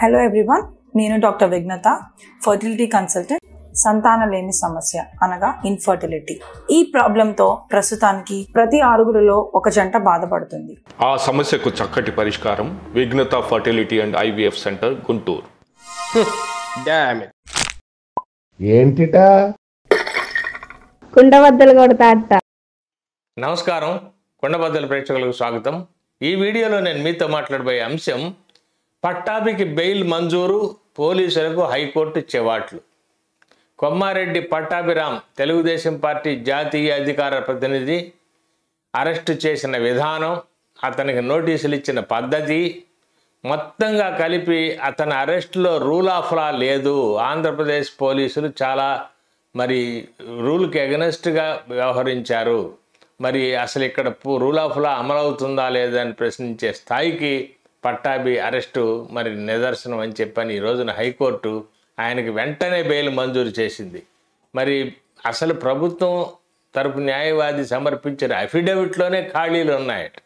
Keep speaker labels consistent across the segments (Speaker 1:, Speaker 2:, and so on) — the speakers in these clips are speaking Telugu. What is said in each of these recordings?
Speaker 1: హలో ఎవ్రీవన్ నేను డాక్టర్ విఘ్నత ఫర్టిలిటీ కన్సల్టెంట్ లేని సమస్య అనగా ఇన్ఫర్టిలిటీ ఈ ప్రాబ్లంతో ప్రస్తుతానికి ప్రతి ఆరుగురిలో ఒక జంట బాధపడుతుంది ఆ సమస్యకు చక్కటి పరిష్కారం Vighnatha fertility and IVF centre Guntur ఏంటిటా నమస్కారం కొండబద్దల ప్రేక్షకులకు స్వాగతం ఈ వీడియోలో నేను మీతో మాట్లాడబోయే అంశం పట్టాభికి బెయిల్ మంజూరు పోలీసులకు హైకోర్టు చెవాట్లు కొమ్మారెడ్డి పట్టాభిరామ్ తెలుగుదేశం పార్టీ జాతీయ అధికార ప్రతినిధి అరెస్టు చేసిన విధానం అతనికి నోటీసులు ఇచ్చిన పద్ధతి మొత్తంగా కలిపి అతని అరెస్టులో రూల్ ఆఫ్ లా లేదు ఆంధ్రప్రదేశ్ పోలీసులు చాలా మరి రూల్కి ఎగనెస్ట్గా వ్యవహరించారు మరి అసలు ఇక్కడ రూల్ ఆఫ్ లా అమలవుతుందా అని ప్రశ్నించే స్థాయికి పట్టాభి అరెస్టు మరి నిదర్శనం అని చెప్పని ఈ రోజున హైకోర్టు ఆయనకి వెంటనే బెయిల్ మంజూరు చేసింది మరి అసలు ప్రభుత్వం తరపు న్యాయవాది సమర్పించిన అఫిడవిట్లోనే ఖాళీలు ఉన్నాయట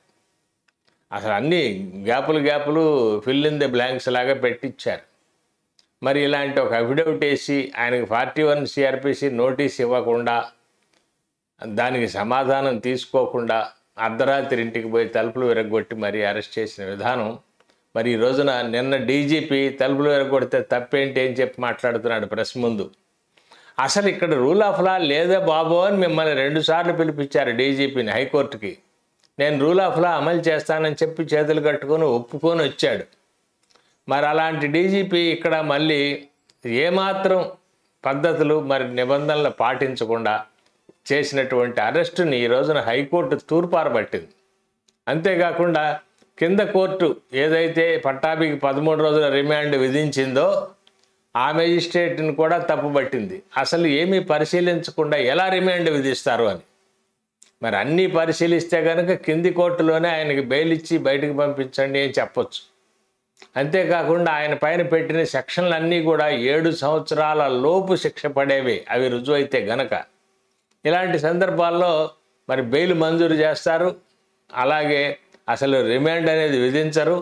Speaker 1: అసలు అన్నీ గ్యాపులు గ్యాపులు ఫిల్ ఇన్ బ్లాంక్స్ లాగా పెట్టించారు మరి ఇలాంటి ఒక అఫిడవిట్ వేసి ఆయనకు ఫార్టీ వన్ సిఆర్పిసి నోటీస్ ఇవ్వకుండా దానికి సమాధానం తీసుకోకుండా అర్ధరాత్రి ఇంటికి పోయి తలుపులు విరగొట్టి మరీ అరెస్ట్ చేసిన విధానం మరి ఈ రోజున నిన్న డీజీపీ తలుపులు ఎరగొడితే తప్పేంటి అని చెప్పి మాట్లాడుతున్నాడు ప్రెస్ ముందు అసలు ఇక్కడ రూల్ ఆఫ్ లా లేదా బాబు అని మిమ్మల్ని రెండుసార్లు పిలిపించారు డీజీపీని హైకోర్టుకి నేను రూల్ ఆఫ్ లా అమలు చేస్తానని చెప్పి చేతులు కట్టుకొని ఒప్పుకొని వచ్చాడు మరి అలాంటి డీజీపీ ఇక్కడ మళ్ళీ ఏమాత్రం పద్ధతులు మరి నిబంధనలు పాటించకుండా చేసినటువంటి అరెస్టుని ఈ రోజున హైకోర్టు తూర్పారబట్టింది అంతేకాకుండా కింద కోర్టు ఏదైతే పట్టాభికి పదమూడు రోజుల రిమాండ్ విధించిందో ఆ మెజిస్ట్రేట్ని కూడా పట్టింది అసలు ఏమీ పరిశీలించకుండా ఎలా రిమాండ్ విధిస్తారు అని మరి అన్నీ పరిశీలిస్తే కనుక కింది కోర్టులోనే ఆయనకి బెయిల్ ఇచ్చి బయటకు పంపించండి అని చెప్పొచ్చు అంతేకాకుండా ఆయన పైన పెట్టిన సెక్షన్లన్నీ కూడా ఏడు సంవత్సరాల లోపు శిక్ష పడేవి అవి రుజువు అయితే గనక ఇలాంటి సందర్భాల్లో మరి బెయిల్ మంజూరు చేస్తారు అలాగే అసలు రిమాండ్ అనేది విధించరు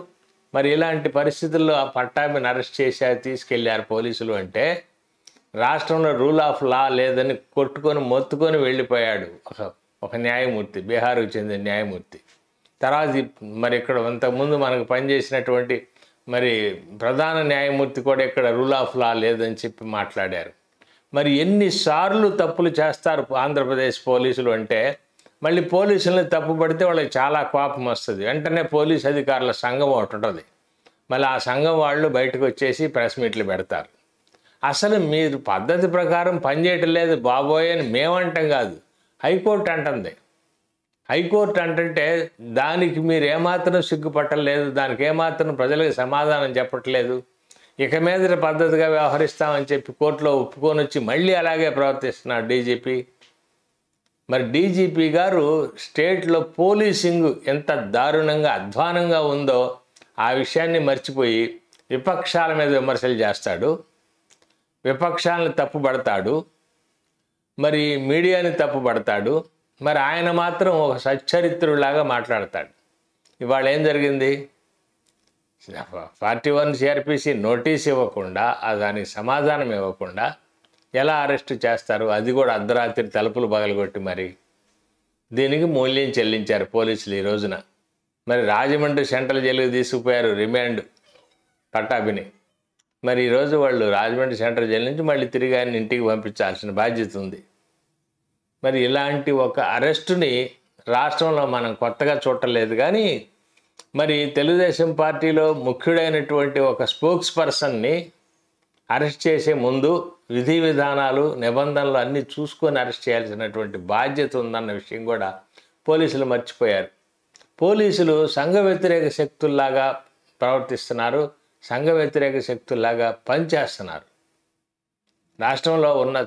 Speaker 1: మరి ఇలాంటి పరిస్థితుల్లో ఆ పట్టాభిని అరెస్ట్ చేశారు తీసుకెళ్లారు పోలీసులు అంటే రాష్ట్రంలో రూల్ ఆఫ్ లా లేదని కొట్టుకొని మొత్తుకొని వెళ్ళిపోయాడు ఒక ఒక న్యాయమూర్తి బీహార్కు చెందిన న్యాయమూర్తి తర్వాత మరి ఇక్కడ అంతకుముందు మనకు పనిచేసినటువంటి మరి ప్రధాన న్యాయమూర్తి కూడా ఇక్కడ రూల్ ఆఫ్ లా లేదని చెప్పి మాట్లాడారు మరి ఎన్నిసార్లు తప్పులు చేస్తారు ఆంధ్రప్రదేశ్ పోలీసులు అంటే మళ్ళీ పోలీసులను తప్పుపడితే వాళ్ళకి చాలా కోపం వస్తుంది వెంటనే పోలీస్ అధికారుల సంఘం ఒకటి ఉంటుంది మళ్ళీ ఆ సంఘం వాళ్ళు బయటకు వచ్చేసి ప్రెస్ మీట్లు పెడతారు అసలు మీరు పద్ధతి ప్రకారం పనిచేయటం లేదు బాబోయే అని మేమంటాం కాదు హైకోర్టు అంటుంది హైకోర్టు అంటే దానికి మీరు ఏమాత్రం సిగ్గుపట్టలేదు దానికి ఏమాత్రం ప్రజలకు సమాధానం చెప్పట్లేదు ఇక మీద పద్ధతిగా వ్యవహరిస్తామని చెప్పి కోర్టులో ఒప్పుకొని వచ్చి మళ్ళీ అలాగే ప్రవర్తిస్తున్నారు డీజీపీ మరి డీజీపీ గారు స్టేట్లో పోలీసింగ్ ఎంత దారుణంగా అధ్వానంగా ఉందో ఆ విషయాన్ని మర్చిపోయి విపక్షాల మీద విమర్శలు చేస్తాడు విపక్షాలను తప్పుబడతాడు మరి మీడియాని తప్పుబడతాడు మరి ఆయన మాత్రం ఒక సచ్చరిత్రులాగా మాట్లాడతాడు ఇవాళ ఏం జరిగింది ఫార్టీ వన్ సిఆర్పిసి నోటీస్ ఇవ్వకుండా దానికి సమాధానం ఇవ్వకుండా ఎలా అరెస్టు చేస్తారు అది కూడా అర్ధరాత్రి తలుపులు పగలగొట్టి మరి దీనికి మూల్యం చెల్లించారు పోలీసులు ఈ రోజున మరి రాజమండ్రి సెంట్రల్ జైలుకి తీసుకుపోయారు రిమాండ్ పట్టాభిని మరి ఈరోజు వాళ్ళు రాజమండ్రి సెంట్రల్ జైలు నుంచి మళ్ళీ తిరిగి ఆయన ఇంటికి పంపించాల్సిన బాధ్యత ఉంది మరి ఇలాంటి ఒక అరెస్టుని రాష్ట్రంలో మనం కొత్తగా చూడలేదు కానీ మరి తెలుగుదేశం పార్టీలో ముఖ్యుడైనటువంటి ఒక స్పోక్స్ పర్సన్ని అరెస్ట్ చేసే ముందు విధి విధానాలు నిబంధనలు అన్నీ చూసుకొని అరెస్ట్ చేయాల్సినటువంటి బాధ్యత ఉందన్న విషయం కూడా పోలీసులు మర్చిపోయారు పోలీసులు సంఘ వ్యతిరేక శక్తుల్లాగా ప్రవర్తిస్తున్నారు సంఘ వ్యతిరేక శక్తుల్లాగా పనిచేస్తున్నారు రాష్ట్రంలో ఉన్న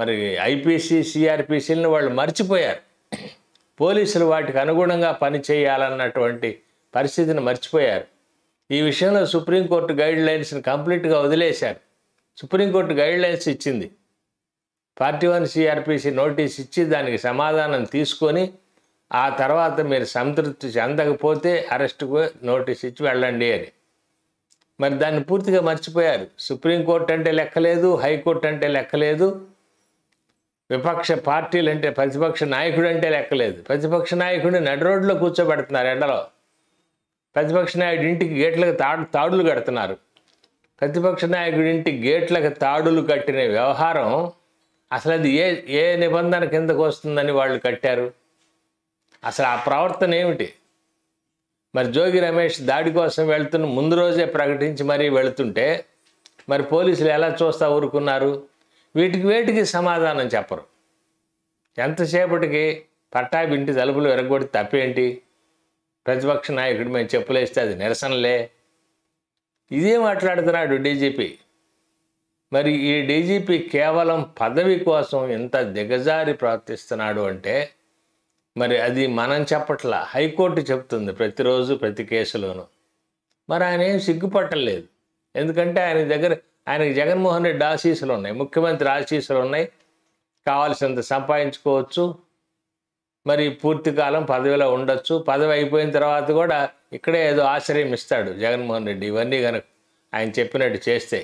Speaker 1: మరి ఐపీసీ సిఆర్పిసిలను వాళ్ళు మర్చిపోయారు పోలీసులు వాటికి అనుగుణంగా పని చేయాలన్నటువంటి పరిస్థితిని మర్చిపోయారు ఈ విషయంలో సుప్రీంకోర్టు గైడ్ లైన్స్ని కంప్లీట్గా వదిలేశారు సుప్రీంకోర్టు గైడ్ లైన్స్ ఇచ్చింది ఫార్టీ వన్ సిఆర్పిసి నోటీస్ ఇచ్చి దానికి సమాధానం తీసుకొని ఆ తర్వాత మీరు సంతృప్తి చెందకపోతే అరెస్టుకు నోటీస్ ఇచ్చి వెళ్ళండి అని మరి దాన్ని పూర్తిగా మర్చిపోయారు సుప్రీంకోర్టు అంటే లెక్కలేదు హైకోర్టు అంటే లెక్కలేదు విపక్ష పార్టీలు అంటే ప్రతిపక్ష నాయకుడు అంటే లెక్కలేదు ప్రతిపక్ష నాయకుడిని నడిరోడ్లో కూర్చోబెడుతున్నారు ఎండలో ప్రతిపక్ష నాయుడు ఇంటికి గేట్లకు తాడు తాడులు కడుతున్నారు ప్రతిపక్ష నాయకుడింటి గేట్లకు తాడులు కట్టిన వ్యవహారం అసలు అది ఏ ఏ నిబంధన కిందకు వస్తుందని వాళ్ళు కట్టారు అసలు ఆ ప్రవర్తన ఏమిటి మరి జోగి రమేష్ దాడి కోసం వెళ్తున్న ముందు రోజే ప్రకటించి మరీ వెళుతుంటే మరి పోలీసులు ఎలా చూస్తా ఊరుకున్నారు వీటికి వేటికి సమాధానం చెప్పరు ఎంతసేపటికి పట్టాబింటి తలుపులు ఎరగొట్టి తప్పేంటి ప్రతిపక్ష నాయకుడు మేము చెప్పులేస్తే అది నిరసనలే ఇదే మాట్లాడుతున్నాడు డీజీపీ మరి ఈ డీజీపీ కేవలం పదవి కోసం ఎంత దిగజారి ప్రవర్తిస్తున్నాడు అంటే మరి అది మనం చెప్పట్లా హైకోర్టు చెప్తుంది ప్రతిరోజు ప్రతి కేసులోనూ మరి ఆయన ఏం సిగ్గుపట్టలేదు ఎందుకంటే ఆయన దగ్గర ఆయనకి జగన్మోహన్ రెడ్డి ఆశీస్సులు ఉన్నాయి ముఖ్యమంత్రి ఆశీస్సులు ఉన్నాయి కావాల్సినంత సంపాదించుకోవచ్చు మరి పూర్తి కాలం పదవిలో ఉండొచ్చు పదవి అయిపోయిన తర్వాత కూడా ఇక్కడే ఏదో ఆశ్రయం ఇస్తాడు జగన్మోహన్ రెడ్డి ఇవన్నీ కనుక ఆయన చెప్పినట్టు చేస్తే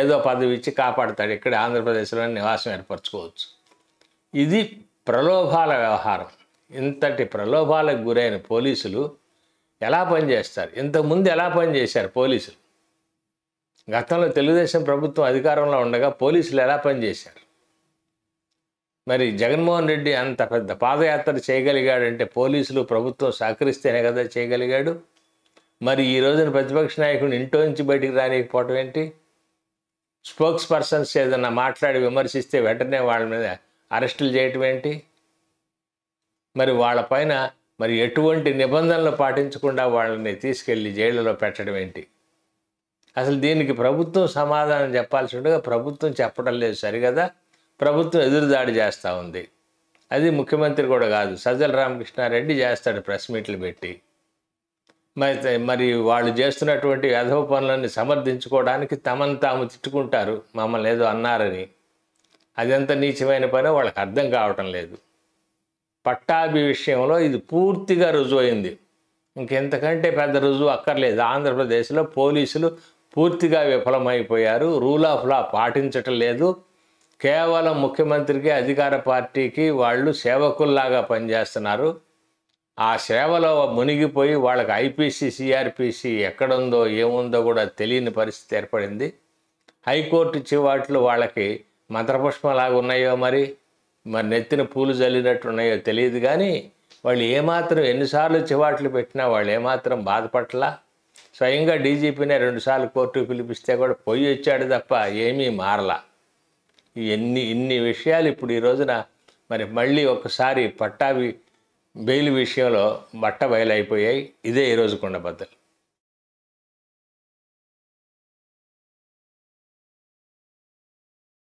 Speaker 1: ఏదో పదవి ఇచ్చి కాపాడతాడు ఇక్కడే ఆంధ్రప్రదేశ్లో నివాసం ఏర్పరచుకోవచ్చు ఇది ప్రలోభాల వ్యవహారం ఇంతటి ప్రలోభాలకు గురైన పోలీసులు ఎలా పనిచేస్తారు ఇంతకుముందు ఎలా పనిచేశారు పోలీసులు గతంలో తెలుగుదేశం ప్రభుత్వం అధికారంలో ఉండగా పోలీసులు ఎలా పనిచేశారు మరి జగన్మోహన్ రెడ్డి అంత పెద్ద పాదయాత్ర చేయగలిగాడంటే పోలీసులు ప్రభుత్వం సహకరిస్తేనే కదా చేయగలిగాడు మరి ఈ రోజున ప్రతిపక్ష నాయకుడిని నుంచి బయటికి రానికపోవటం ఏంటి స్పోక్స్ పర్సన్స్ ఏదన్నా మాట్లాడి విమర్శిస్తే వెంటనే వాళ్ళ మీద అరెస్టులు చేయటం ఏంటి మరి వాళ్ళపైన మరి ఎటువంటి నిబంధనలు పాటించకుండా వాళ్ళని తీసుకెళ్ళి జైళ్ళలో పెట్టడం ఏంటి అసలు దీనికి ప్రభుత్వం సమాధానం చెప్పాల్సి ఉండగా ప్రభుత్వం చెప్పడం లేదు సరిగదా ప్రభుత్వం ఎదురుదాడి చేస్తూ ఉంది అది ముఖ్యమంత్రి కూడా కాదు సజ్జల రామకృష్ణారెడ్డి చేస్తాడు ప్రెస్ మీట్లు పెట్టి మరి మరి వాళ్ళు చేస్తున్నటువంటి అధవ పనులని సమర్థించుకోవడానికి తమను తాము తిట్టుకుంటారు మమ్మల్ని ఏదో అన్నారని అదంతా నీచమైన పని వాళ్ళకి అర్థం కావటం లేదు పట్టాభి విషయంలో ఇది పూర్తిగా రుజువైంది ఇంకెంతకంటే పెద్ద రుజువు అక్కర్లేదు ఆంధ్రప్రదేశ్లో పోలీసులు పూర్తిగా విఫలమైపోయారు రూల్ ఆఫ్ లా పాటించటం లేదు కేవలం ముఖ్యమంత్రికి అధికార పార్టీకి వాళ్ళు సేవకుల్లాగా పనిచేస్తున్నారు ఆ సేవలో మునిగిపోయి వాళ్ళకి ఐపీసీ సిఆర్పిసి ఎక్కడుందో ఏముందో కూడా తెలియని పరిస్థితి ఏర్పడింది హైకోర్టు చివాట్లు వాళ్ళకి మంత్రపుష్పంలాగా ఉన్నాయో మరి మరి నెత్తిన పూలు జల్లినట్టు ఉన్నాయో తెలియదు కానీ వాళ్ళు ఏమాత్రం ఎన్నిసార్లు చివాట్లు పెట్టినా వాళ్ళు ఏమాత్రం బాధపడలా స్వయంగా డీజీపీనే రెండుసార్లు కోర్టుకు పిలిపిస్తే కూడా పోయి వచ్చాడు తప్ప ఏమీ మారలా ఎన్ని ఇన్ని విషయాలు ఇప్పుడు ఈ రోజున మరి మళ్ళీ ఒకసారి పట్టాభి బెయిల్ విషయంలో బట్ట బయలైపోయాయి ఇదే కొండ బద్దలు